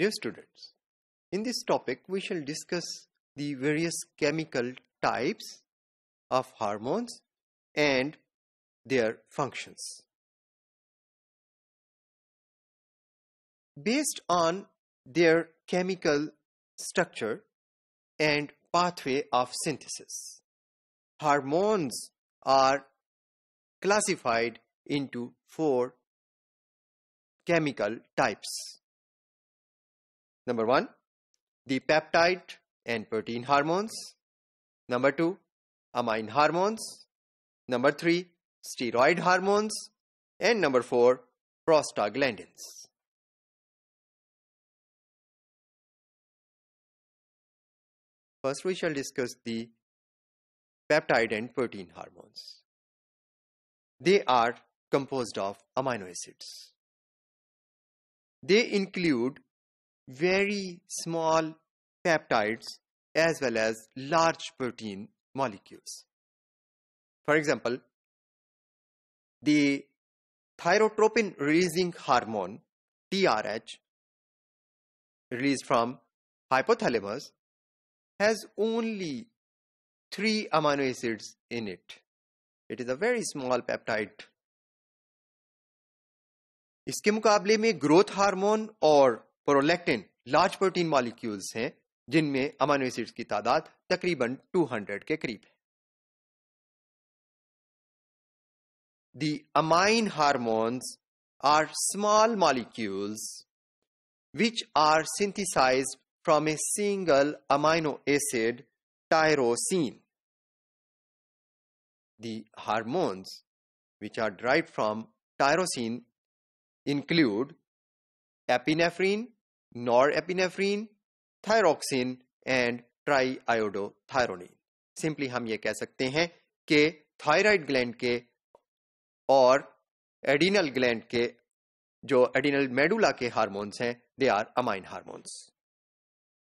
Dear students, in this topic we shall discuss the various chemical types of hormones and their functions. Based on their chemical structure and pathway of synthesis, hormones are classified into four chemical types. Number one, the peptide and protein hormones. Number two, amine hormones. Number three, steroid hormones. And number four, prostaglandins. First, we shall discuss the peptide and protein hormones. They are composed of amino acids. They include very small peptides as well as large protein molecules. For example, the thyrotropin releasing hormone TRH released from hypothalamus has only three amino acids in it. It is a very small peptide. इसके मुकाबले में growth hormone or prolactin. Large protein molecules हैं जिनमें अमानो acids की तादाद तकरीबन 200 के करीब है the amine hormones are small molecules which are synthesize from a single amino acid tyrosine the hormones which are derive from tyrosine include epinephrine norepinephrine thyroxine and triiodothyronine simply हम ये कह सकते हैं कि थायराइड ग्लैंड के और adrenal gland के जो एडिनल मेडुला के हार्मोन्स हैं they are amine hormones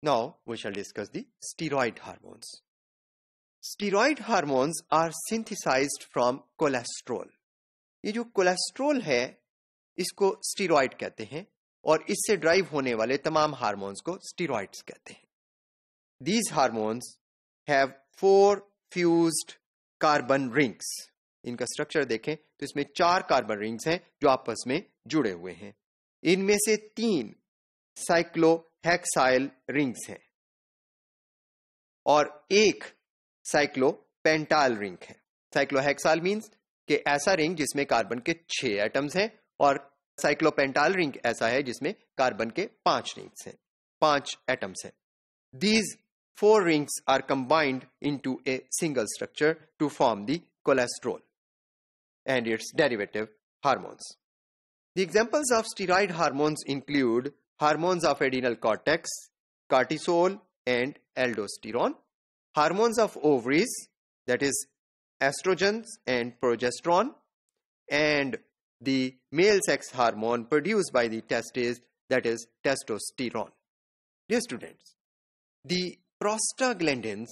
now we shall discuss the steroid hormones steroid hormones are synthesised from cholesterol ये जो कोलेस्ट्रॉल है इसको स्टीरॉइड कहते हैं और इससे ड्राइव होने वाले तमाम हार्मोन्स को स्टीरॉइड्स कहते हैं these hormones have four fused carbon rings इनका स्ट्रक्चर देखें तो इसमें चार कार्बन रिंग्स हैं जो आपस में जुड़े हुए हैं इनमें से तीन साइक्लोहेक्साइल रिंग्स हैं और एक साइक्लोपेंटाइल रिंग है साइक्लोहेक्साइल मींस के ऐसा रिंग जिसमें कार्बन के छह एटम्स हैं और Cyclopental ring ऐसा है जिसमें कार्बन के पांच रिंग्स हैं पांच एटम्स हैं these four rings are combined into a single structure to form the cholesterol and its derivative hormones. The examples of steroid hormones include hormones of adrenal cortex, cortisol and aldosterone, hormones of ovaries that is estrogens and progesterone and the male sex hormone produced by the testes, that is testosterone. Dear students, the prostaglandins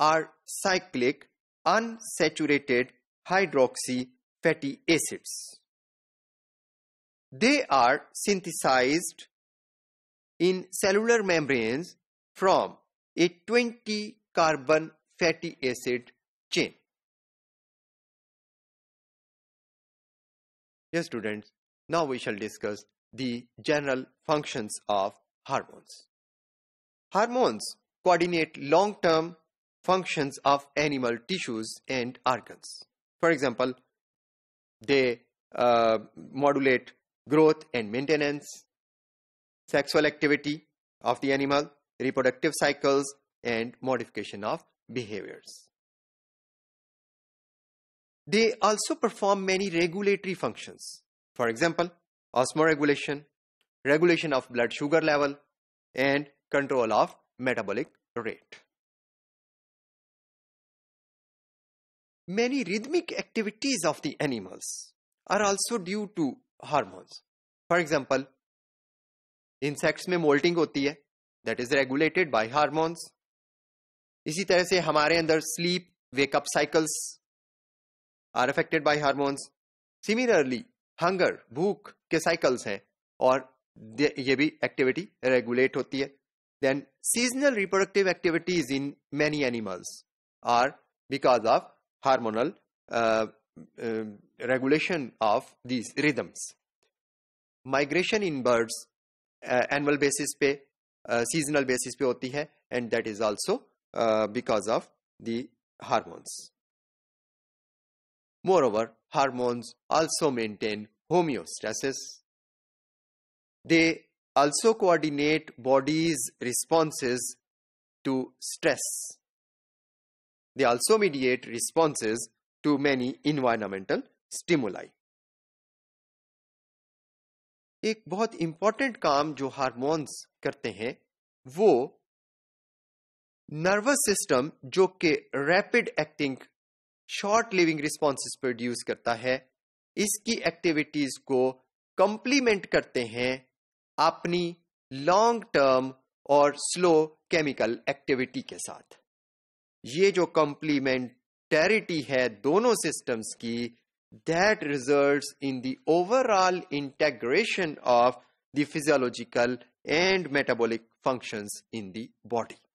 are cyclic unsaturated hydroxy fatty acids. They are synthesized in cellular membranes from a 20 carbon fatty acid chain. Dear students, now we shall discuss the general functions of hormones. Hormones coordinate long-term functions of animal tissues and organs. For example, they uh, modulate growth and maintenance, sexual activity of the animal, reproductive cycles, and modification of behaviors. They also perform many regulatory functions. For example, osmoregulation, regulation of blood sugar level, and control of metabolic rate. Many rhythmic activities of the animals are also due to hormones. For example, insects' may moulting होती है that is regulated by hormones इसी तरह से हमारे अंदर sleep are affected by hormones. Similarly, hunger, भूख के cycles हैं और ये भी activity regulate होती है. Then seasonal reproductive activities in many animals are because of hormonal uh, uh, regulation of these rhythms. Migration in birds annual uh, basis पे seasonal uh, basis पे होती है and that is also because of the hormones Moreover, hormones also maintain homeostasis. They also coordinate body's responses to stress. They also mediate responses to many environmental stimuli. एक बहुत important काम जो hormones करते हैं वो नर्वस सिस्टम जो कि rapid acting short living responses produce करता है इसकी एक्टिविटीज को कंप्लीमेंट करते हैं अपनी लॉन्ग टर्म और स्लो केमिकल एक्टिविटी के साथ ये जो कंप्लीमेंटेरिटी है दोनों सिस्टम्स की that result in the integration of the the and and metabolic in in the